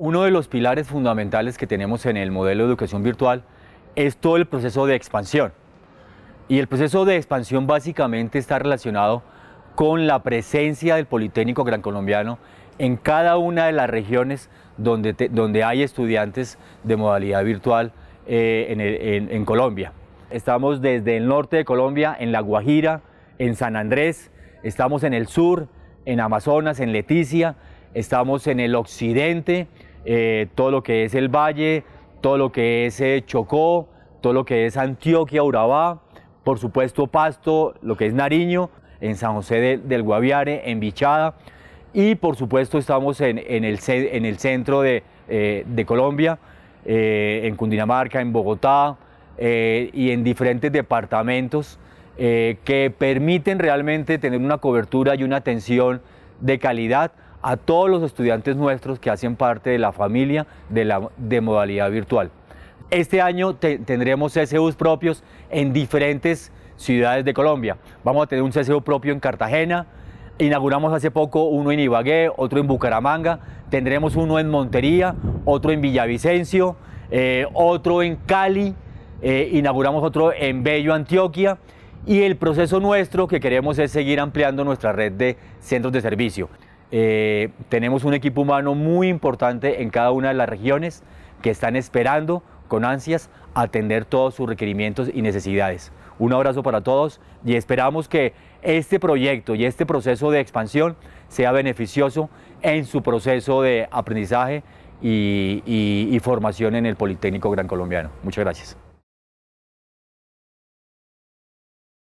Uno de los pilares fundamentales que tenemos en el modelo de educación virtual es todo el proceso de expansión. Y el proceso de expansión básicamente está relacionado con la presencia del Politécnico Gran Colombiano en cada una de las regiones donde, donde hay estudiantes de modalidad virtual eh, en Colombia. Estamos desde el norte de Colombia, en La Guajira, en San Andrés, estamos en el sur, en Amazonas, en Leticia, estamos en el occidente, eh, todo lo que es el Valle, todo lo que es eh, Chocó, todo lo que es Antioquia, Urabá, por supuesto Pasto, lo que es Nariño, en San José del Guaviare, en vichada, y por supuesto estamos en, el, centro de, eh, de Colombia, en Cundinamarca, en Bogotá y en diferentes departamentos que permiten realmente tener una cobertura y una atención de calidad a todos los estudiantes nuestros que hacen parte de la familia de, la, de modalidad virtual. Este año tendremos CSUs propios en diferentes ciudades de Colombia. Vamos a tener un CSU propio en Cartagena, inauguramos hace poco uno en Ibagué, otro en Bucaramanga, tendremos uno en Montería, otro en Villavicencio, eh, otro en Cali, eh, inauguramos otro en Bello, Antioquia. Y el proceso nuestro que queremos es seguir ampliando nuestra red de centros de servicio. Eh, tenemos un equipo humano muy importante en cada una de las regiones que están esperando con ansias atender todos sus requerimientos y necesidades. Un abrazo para todos y esperamos que este proyecto y este proceso de expansión sea beneficioso en su proceso de aprendizaje y formación en el Politécnico Gran Colombiano. Muchas gracias.